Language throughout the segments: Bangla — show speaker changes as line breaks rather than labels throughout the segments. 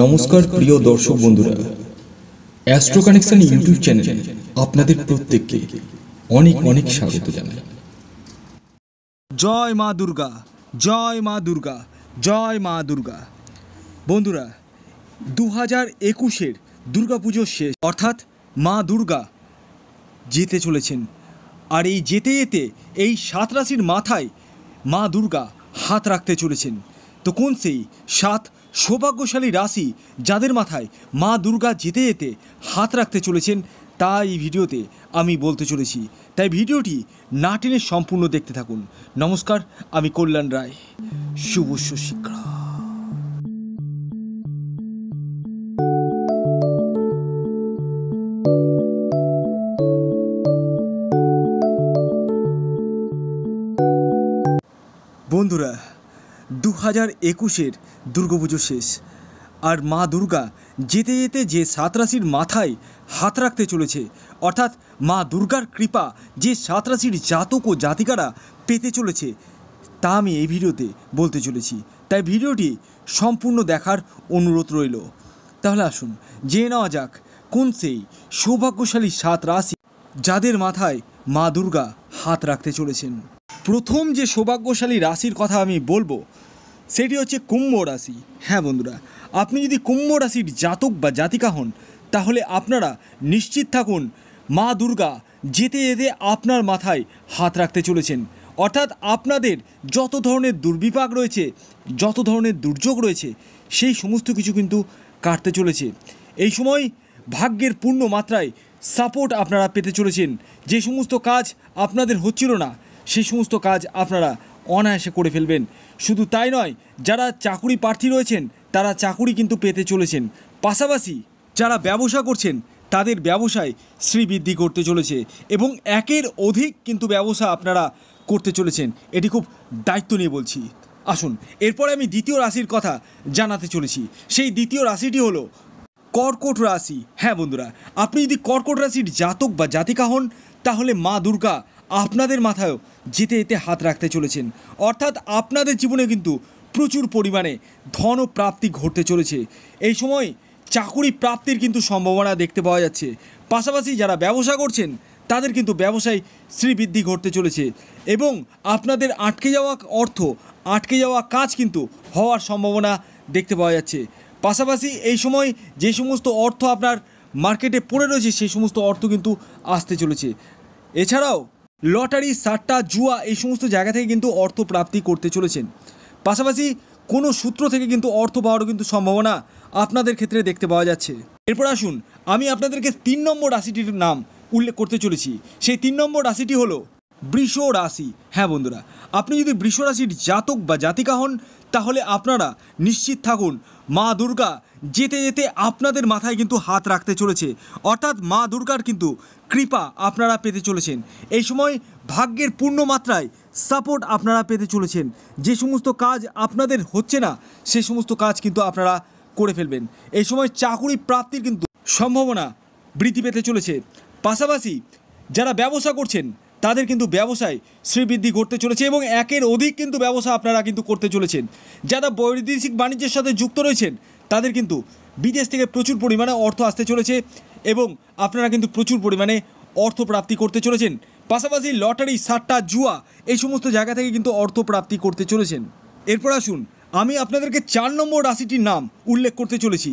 নমস্কার প্রিয় দর্শক বন্ধুরা অ্যাস্ট্রো কানেকশন ইউটিউব চ্যানেলে আপনাদের প্রত্যেককে অনেক অনেক স্বাগত জানাই জয় মা দুর্গা জয় মা দুর্গা জয় মা দুর্গা বন্ধুরা দু হাজার একুশের দুর্গাপুজো শেষ অর্থাৎ মা দুর্গা যেতে চলেছেন আর এই যেতে যেতে এই সাত রাশির মাথায় মা দুর্গা হাত রাখতে চলেছেন তো কোন সেই সাত সৌভাগ্যশালী রাশি যাদের মাথায় মা দুর্গা যেতে যেতে হাত রাখতে চলেছেন তা এই ভিডিওতে আমি বলতে চলেছি তাই ভিডিওটি নাটিনের সম্পূর্ণ দেখতে থাকুন নমস্কার আমি কল্যাণ রায় শুভ শিক্ষা হাজার একুশের দুর্গাপুজো শেষ আর মা দুর্গা যেতে যেতে যে সাত রাশির মাথায় হাত রাখতে চলেছে অর্থাৎ মা দুর্গার কৃপা যে সাত রাশির জাতক ও জাতিকারা পেতে চলেছে তা আমি এই ভিডিওতে বলতে চলেছি তাই ভিডিওটি সম্পূর্ণ দেখার অনুরোধ রইল তাহলে আসুন জেনে নেওয়া যাক কোন সেই সৌভাগ্যশালী সাত রাশি যাদের মাথায় মা দুর্গা হাত রাখতে চলেছেন প্রথম যে সৌভাগ্যশালী রাশির কথা আমি বলবো সেটি হচ্ছে কুম্ভ রাশি হ্যাঁ বন্ধুরা আপনি যদি কুম্ভ রাশির জাতক বা জাতিকা হন তাহলে আপনারা নিশ্চিত থাকুন মা দুর্গা যেতে যেতে আপনার মাথায় হাত রাখতে চলেছেন অর্থাৎ আপনাদের যত ধরনের দুর্বিপাক রয়েছে যত ধরনের দুর্যোগ রয়েছে সেই সমস্ত কিছু কিন্তু কাটতে চলেছে এই সময় ভাগ্যের পূর্ণ মাত্রায় সাপোর্ট আপনারা পেতে চলেছেন যে সমস্ত কাজ আপনাদের হচ্ছিল না সেই সমস্ত কাজ আপনারা অনায়াসে করে ফেলবেন শুধু তাই নয় যারা চাকুরি প্রার্থী রয়েছেন তারা চাকুরি কিন্তু পেতে চলেছেন পাশাপাশি যারা ব্যবসা করছেন তাদের ব্যবসায় শ্রীবৃদ্ধি করতে চলেছে এবং একের অধিক কিন্তু ব্যবসা আপনারা করতে চলেছেন এটি খুব দায়িত্ব নিয়ে বলছি আসুন এরপরে আমি দ্বিতীয় রাশির কথা জানাতে চলেছি সেই দ্বিতীয় রাশিটি হলো কর্কট রাশি হ্যাঁ বন্ধুরা আপনি যদি কর্কট রাশির জাতক বা জাতিকা হন তাহলে মা দুর্গা আপনাদের মাথায়ও যেতে যেতে হাত রাখতে চলেছেন অর্থাৎ আপনাদের জীবনে কিন্তু প্রচুর পরিমাণে ধন প্রাপ্তি ঘটতে চলেছে এই সময় চাকুরি প্রাপ্তির কিন্তু সম্ভাবনা দেখতে পাওয়া যাচ্ছে পাশাপাশি যারা ব্যবসা করছেন তাদের কিন্তু ব্যবসায় শ্রীবৃদ্ধি ঘটতে চলেছে এবং আপনাদের আটকে যাওয়া অর্থ আটকে যাওয়া কাজ কিন্তু হওয়ার সম্ভাবনা দেখতে পাওয়া যাচ্ছে পাশাপাশি এই সময় যে সমস্ত অর্থ আপনার মার্কেটে পড়ে রয়েছে সেই সমস্ত অর্থ কিন্তু আসতে চলেছে এছাড়াও লটারি সাট্টা জুয়া এই সমস্ত জায়গা থেকে কিন্তু অর্থ প্রাপ্তি করতে চলেছেন পাশাপাশি কোনো সূত্র থেকে কিন্তু অর্থ পাওয়ারও কিন্তু সম্ভাবনা আপনাদের ক্ষেত্রে দেখতে পাওয়া যাচ্ছে এরপর আসুন আমি আপনাদেরকে তিন নম্বর রাশিটির নাম উল্লেখ করতে চলেছি সেই তিন নম্বর রাশিটি হলো বৃষ রাশি হ্যাঁ বন্ধুরা আপনি যদি বৃষ রাশির জাতক বা জাতিকা হন তাহলে আপনারা নিশ্চিত থাকুন মা দুর্গা যেতে যেতে আপনাদের মাথায় কিন্তু হাত রাখতে চলেছে অর্থাৎ মা দুর্গার কিন্তু কৃপা আপনারা পেতে চলেছেন এই সময় ভাগ্যের পূর্ণ মাত্রায় সাপোর্ট আপনারা পেতে চলেছেন যে সমস্ত কাজ আপনাদের হচ্ছে না সে সমস্ত কাজ কিন্তু আপনারা করে ফেলবেন এই সময় চাকুরি প্রাপ্তির কিন্তু সম্ভাবনা বৃদ্ধি পেতে চলেছে পাশাপাশি যারা ব্যবসা করছেন তাদের কিন্তু ব্যবসায় শ্রীবৃদ্ধি ঘটতে চলেছে এবং একের অধিক কিন্তু ব্যবসা আপনারা কিন্তু করতে চলেছেন যারা বৈদেশিক বাণিজ্যের সাথে যুক্ত রয়েছেন তাদের কিন্তু বিদেশ থেকে প্রচুর পরিমাণে অর্থ আসতে চলেছে এবং আপনারা কিন্তু প্রচুর পরিমাণে অর্থ প্রাপ্তি করতে চলেছেন পাশাপাশি লটারি সাট্টা জুয়া এই সমস্ত জায়গা থেকে কিন্তু অর্থ প্রাপ্তি করতে চলেছেন এরপর আসুন আমি আপনাদেরকে চার নম্বর রাশিটির নাম উল্লেখ করতে চলেছি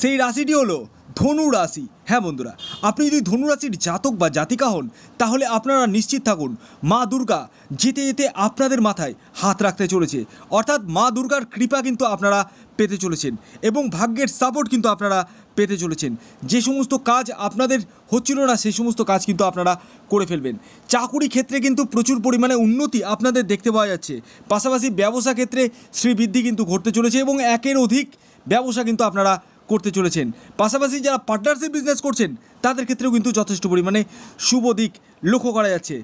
সেই রাশিটি হলো ধনু রাশি হ্যাঁ বন্ধুরা আপনি যদি ধনুরাশির জাতক বা জাতিকা হন তাহলে আপনারা নিশ্চিত থাকুন মা দুর্গা যেতে যেতে আপনাদের মাথায় হাত রাখতে চলেছে অর্থাৎ মা দুর্গার কৃপা কিন্তু আপনারা পেতে চলেছেন এবং ভাগ্যের সাপোর্ট কিন্তু আপনারা পেতে চলেছেন যে সমস্ত কাজ আপনাদের হচ্ছিল না সেই সমস্ত কাজ কিন্তু আপনারা করে ফেলবেন চাকুরি ক্ষেত্রে কিন্তু প্রচুর পরিমাণে উন্নতি আপনাদের দেখতে পাওয়া যাচ্ছে পাশাপাশি ব্যবসা ক্ষেত্রে শ্রীবৃদ্ধি কিন্তু ঘটতে চলেছে এবং একের অধিক ব্যবসা কিন্তু আপনারা করতে চলেছেন পাশাপাশি যারা পার্টনারশিপ বিজনেস করছেন তাদের ক্ষেত্রেও কিন্তু যথেষ্ট পরিমাণে শুভ দিক লক্ষ্য করা যাচ্ছে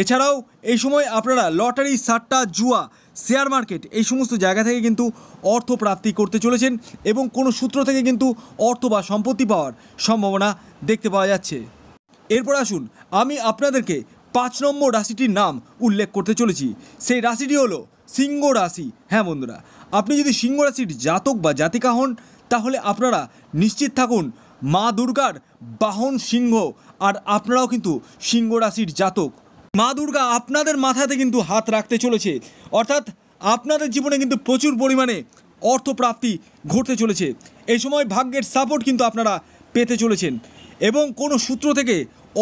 এছাড়াও এই সময় আপনারা লটারি সাট্টা জুয়া শেয়ার মার্কেট এই সমস্ত জায়গা থেকে কিন্তু অর্থ প্রাপ্তি করতে চলেছেন এবং কোনো সূত্র থেকে কিন্তু অর্থ বা সম্পত্তি পাওয়ার সম্ভাবনা দেখতে পাওয়া যাচ্ছে এরপর আসুন আমি আপনাদেরকে পাঁচ নম্বর রাশিটির নাম উল্লেখ করতে চলেছি সেই রাশিটি হলো সিংহ রাশি হ্যাঁ বন্ধুরা আপনি যদি সিংহ রাশির জাতক বা জাতিকা হন তাহলে আপনারা নিশ্চিত থাকুন মা দুর্গার বাহন সিংহ আর আপনারাও কিন্তু সিংহ রাশির জাতক মা দুর্গা আপনাদের মাথাতে কিন্তু হাত রাখতে চলেছে অর্থাৎ আপনাদের জীবনে কিন্তু প্রচুর পরিমাণে অর্থপ্রাপ্তি ঘটতে চলেছে এই সময় ভাগ্যের সাপোর্ট কিন্তু আপনারা পেতে চলেছেন এবং কোনো সূত্র থেকে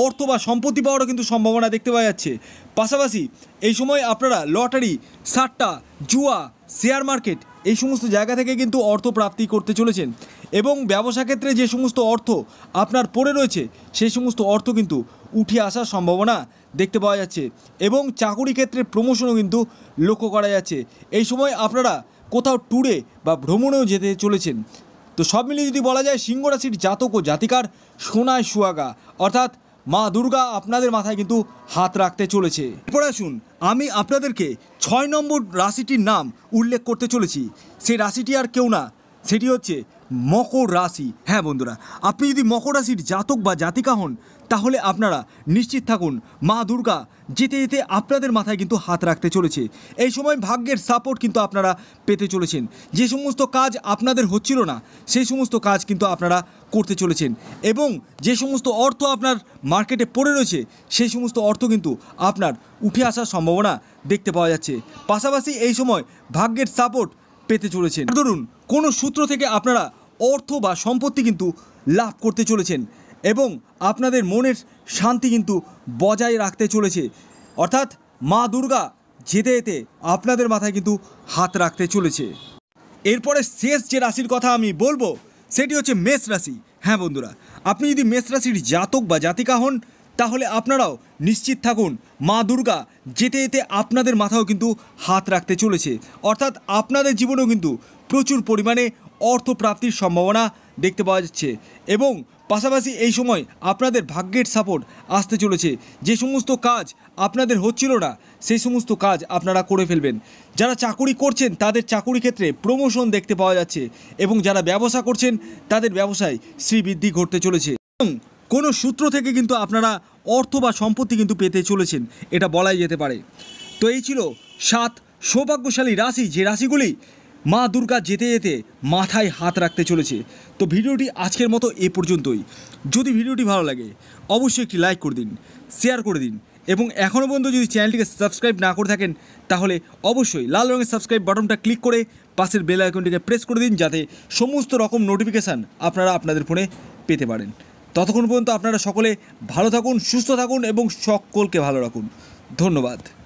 অর্থ বা সম্পত্তি পাওয়ারও কিন্তু সম্ভাবনা দেখতে পাওয়া যাচ্ছে পাশাপাশি এই সময় আপনারা লটারি সাট্টা জুয়া শেয়ার মার্কেট এই সমস্ত জায়গা থেকে কিন্তু অর্থ প্রাপ্তি করতে চলেছেন এবং ব্যবসা ক্ষেত্রে যে সমস্ত অর্থ আপনার পড়ে রয়েছে সেই সমস্ত অর্থ কিন্তু উঠে আসার সম্ভাবনা দেখতে পাওয়া যাচ্ছে এবং চাকুরি ক্ষেত্রে প্রমোশনও কিন্তু লক্ষ্য করা যাচ্ছে এই সময় আপনারা কোথাও ট্যুরে বা ভ্রমণেও যেতে চলেছেন তো সব মিলিয়ে যদি বলা যায় সিংহরাশির জাতক ও জাতিকার সোনায় সুয়াগা অর্থাৎ মা দুর্গা আপনাদের মাথায় কিন্তু হাত রাখতে চলেছে এরপরে আসুন আমি আপনাদেরকে ছয় নম্বর রাশিটির নাম উল্লেখ করতে চলেছি সেই রাশিটি আর কেউ না সেটি হচ্ছে মকর রাশি হ্যাঁ বন্ধুরা আপনি যদি মকর রাশির জাতক বা জাতিকা হন তাহলে আপনারা নিশ্চিত থাকুন মা দুর্গা যেতে যেতে আপনাদের মাথায় কিন্তু হাত রাখতে চলেছে এই সময় ভাগ্যের সাপোর্ট কিন্তু আপনারা পেতে চলেছেন যে সমস্ত কাজ আপনাদের হচ্ছিল না সেই সমস্ত কাজ কিন্তু আপনারা করতে চলেছেন এবং যে সমস্ত অর্থ আপনার মার্কেটে পড়ে রয়েছে সেই সমস্ত অর্থ কিন্তু আপনার উঠে আসার সম্ভাবনা দেখতে পাওয়া যাচ্ছে পাশাপাশি এই সময় ভাগ্যের সাপোর্ট পেতে চলেছেন ধরুন কোনো সূত্র থেকে আপনারা অর্থ বা সম্পত্তি কিন্তু লাভ করতে চলেছেন এবং আপনাদের মনের শান্তি কিন্তু বজায় রাখতে চলেছে অর্থাৎ মা দুর্গা যেতে যেতে আপনাদের মাথায় কিন্তু হাত রাখতে চলেছে এরপরে শেষ যে রাশির কথা আমি বলবো সেটি হচ্ছে মেষ রাশি হ্যাঁ বন্ধুরা আপনি যদি মেষ রাশির জাতক বা জাতিকা হন তাহলে আপনারাও নিশ্চিত থাকুন মা দুর্গা যেতে যেতে আপনাদের মাথাও কিন্তু হাত রাখতে চলেছে অর্থাৎ আপনাদের জীবনেও কিন্তু প্রচুর পরিমাণে অর্থ প্রাপ্তির সম্ভাবনা দেখতে পাওয়া যাচ্ছে এবং পাশাপাশি এই সময় আপনাদের ভাগ্যের সাপোর্ট আসতে চলেছে যে সমস্ত কাজ আপনাদের হচ্ছিল না সেই সমস্ত কাজ আপনারা করে ফেলবেন যারা চাকুরি করছেন তাদের চাকুরি ক্ষেত্রে প্রমোশন দেখতে পাওয়া যাচ্ছে এবং যারা ব্যবসা করছেন তাদের ব্যবসায় শ্রীবৃদ্ধি ঘটতে চলেছে এবং কোনো সূত্র থেকে কিন্তু আপনারা অর্থ বা সম্পত্তি কিন্তু পেতে চলেছেন এটা বলাই যেতে পারে তো এই ছিল সাত সৌভাগ্যশালী রাশি যে রাশিগুলি মা দুর্গা যেতে যেতে মাথায় হাত রাখতে চলেছে তো ভিডিওটি আজকের মতো এ পর্যন্তই যদি ভিডিওটি ভালো লাগে অবশ্যই একটি লাইক করে দিন শেয়ার করে দিন এবং এখনও পর্যন্ত যদি চ্যানেলটিকে সাবস্ক্রাইব না করে থাকেন তাহলে অবশ্যই লাল রঙের সাবস্ক্রাইব বাটনটা ক্লিক করে পাশের বেল আইকনটিকে প্রেস করে দিন যাতে সমস্ত রকম নোটিফিকেশান আপনারা আপনাদের ফোনে পেতে পারেন ততক্ষণ পর্যন্ত আপনারা সকলে ভালো থাকুন সুস্থ থাকুন এবং সকলকে ভালো রাখুন ধন্যবাদ